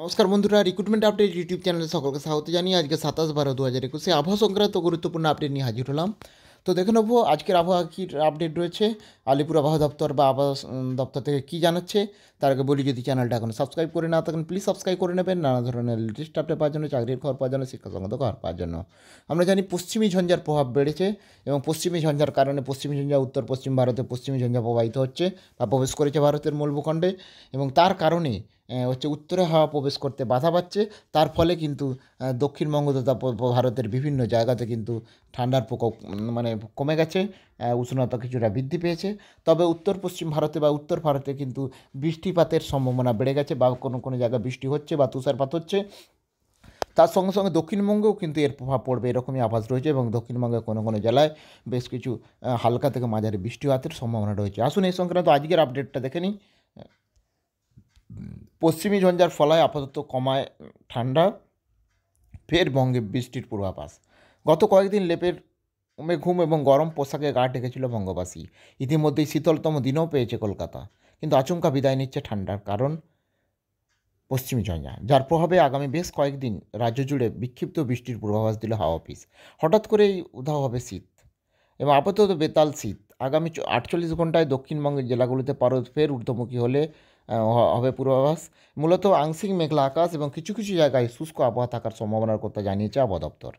নমস্কার বন্ধুরা recruitment update YouTube চ্যানেলে সকলকে স্বাগত জানি আজকে সাতাশ বারো দু হাজার একুশে আবহাওয়া সংক্রান্ত গুরুত্বপূর্ণ আপডেট নিয়ে হাজির হলাম তো দেখে নেবো আজকের আবহাওয়া কী আপডেট রয়েছে আলিপুর আবহাওয়া দপ্তর বা আবাস দপ্তর থেকে কী জানাচ্ছে তার আগে বলি যদি চ্যানেলটা এখন সাবস্ক্রাইব করে না থাকেন প্লিজ সাবস্ক্রাইব করে নেবেন নানা ধরনের লেটেস্ট আপডেট পাওয়ার জন্য চাকরির খবর পাওয়ার জন্য শিক্ষা সংগত খবর পাওয়ার জন্য আমরা জানি পশ্চিমী ঝঞ্ঝার প্রভাব বেড়েছে এবং পশ্চিমী ঝঞ্ঝার কারণে পশ্চিমী ঝঞ্ঝা উত্তর পশ্চিম ভারতে পশ্চিমী ঝঞ্ঝা প্রবাহিত হচ্ছে বা প্রবেশ করেছে ভারতের মূল ভূখণ্ডে এবং তার কারণে হচ্ছে উত্তরে হাওয়া প্রবেশ করতে বাধা পাচ্ছে তার ফলে কিন্তু দক্ষিণবঙ্গ তথা ভারতের বিভিন্ন জায়গাতে কিন্তু ঠান্ডার প্রকোপ মানে কমে গেছে উষ্ণতা কিছুটা বৃদ্ধি পেয়েছে তবে উত্তর পশ্চিম ভারতে বা উত্তর ভারতে কিন্তু বৃষ্টিপাতের সম্ভাবনা বেড়ে গেছে বা কোনো কোনো জায়গায় বৃষ্টি হচ্ছে বা তুষারপাত হচ্ছে তার সঙ্গে সঙ্গে দক্ষিণবঙ্গেও কিন্তু এর প্রভাব পড়বে এরকমই আভাস রয়েছে এবং দক্ষিণবঙ্গের কোনো কোনো জেলায় বেশ কিছু হালকা থেকে মাঝারি বৃষ্টিপাতের সম্ভাবনা রয়েছে আসুন এই সংক্রান্ত আজকের আপডেটটা দেখে নিই পশ্চিমী ঝঞ্ঝার ফলায় আপাতত কমায় ঠান্ডা ফের বঙ্গে বৃষ্টির পূর্বাভাস গত কয়েকদিন লেপের ঘুম এবং গরম পোশাকে গা ঢেকেছিল বঙ্গবাসী ইতিমধ্যেই শীতলতম দিনও পেয়েছে কলকাতা কিন্তু আচমকা বিদায় নিচ্ছে ঠান্ডার কারণ পশ্চিম ঝঞ্ঝা যার প্রভাবে আগামী বেশ কয়েকদিন রাজ্য জুড়ে বিক্ষিপ্ত বৃষ্টির পূর্বাভাস দিল হাওয়া অফিস হঠাৎ করেই উধাও হবে শীত এবং আপাতত বেতাল শীত আগামী আটচল্লিশ ঘন্টায় দক্ষিণবঙ্গের জেলাগুলিতে পারদ ফের ঊর্ধ্বমুখী হলে হবে পূর্বাভাস মূলত আংশিক মেঘলা আকাশ এবং কিছু কিছু জায়গায় শুষ্ক আবহাওয়া থাকার সম্ভাবনার কথা জানিয়েছে আবহাওয়া দপ্তর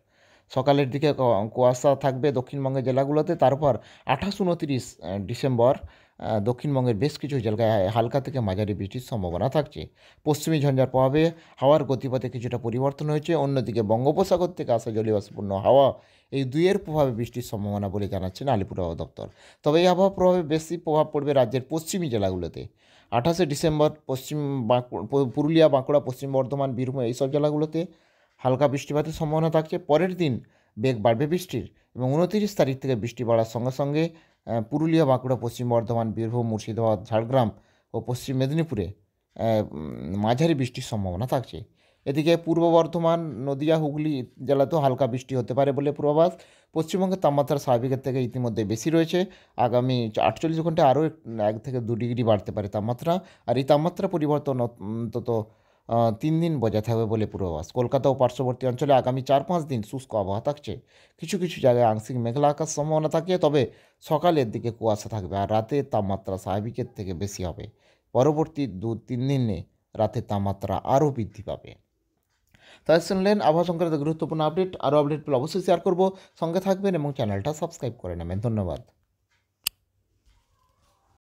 সকালের দিকে কুয়াশা থাকবে দক্ষিণবঙ্গের জেলাগুলোতে তারপর আঠাশ উনত্রিশ ডিসেম্বর দক্ষিণবঙ্গের বেশ কিছু জায়গায় হালকা থেকে মাঝারি বৃষ্টির সম্ভাবনা থাকছে পশ্চিমী ঝঞ্ঝার প্রভাবে হাওয়ার গতিপথে কিছুটা পরিবর্তন হয়েছে অন্যদিকে বঙ্গোপসাগর থেকে আসা জলীয়বাসপূর্ণ হাওয়া এই দুইয়ের প্রভাবে বৃষ্টির সম্ভাবনা বলে জানাচ্ছেন আলিপুর হাওয়া দপ্তর তবে এই আবহাওয়া প্রভাবে বেশি প্রভাব পড়বে রাজ্যের পশ্চিমী জেলাগুলোতে আঠাশে ডিসেম্বর পশ্চিম পুরুলিয়া বাঁকুড়া পশ্চিম বর্ধমান বীরভূম এইসব জেলাগুলোতে হালকা বৃষ্টিপাতের সম্ভাবনা থাকছে পরের দিন বেগ বাড়বে বৃষ্টির এবং উনতিরিশ তারিখ থেকে বৃষ্টি বাড়ার সঙ্গে সঙ্গে পুরুলিয়া বাঁকুড়া পশ্চিম বর্ধমান বীরভূম মুর্শিদাবাদ ঝাড়গ্রাম ও পশ্চিম মেদিনীপুরে মাঝারি বৃষ্টির সম্ভাবনা থাকছে এদিকে পূর্ব বর্ধমান নদীয়া হুগলি জেলাতেও হালকা বৃষ্টি হতে পারে বলে পূর্বাভাস পশ্চিমবঙ্গের তাপমাত্রা স্বাভাবিকের থেকে ইতিমধ্যে বেশি রয়েছে আগামী আটচল্লিশ ঘন্টায় আরও এক থেকে দু ডিগ্রি বাড়তে পারে তাপমাত্রা আর এই তাপমাত্রা পরিবর্তন অন্তত তিন দিন বজায় থাকবে বলে পূর্বাভাস কলকাতা ও পার্শ্ববর্তী অঞ্চলে আগামী চার পাঁচ দিন শুষ্ক আবহাওয়া থাকছে কিছু কিছু জায়গায় আংশিক মেঘলা আকাশ সম্ভাবনা থাকে তবে সকালের দিকে কুয়াশা থাকবে আর রাতে তাপমাত্রা স্বাভাবিকের থেকে বেশি হবে পরবর্তী দু তিন দিনে রাতের তাপমাত্রা আরও বৃদ্ধি পাবে তাই শুনলেন আবহাওয়া সংক্রান্ত গুরুত্বপূর্ণ আপডেট আরও আপডেট পেলে অবশ্যই শেয়ার করবো সঙ্গে থাকবেন এবং চ্যানেলটা সাবস্ক্রাইব করে নেবেন ধন্যবাদ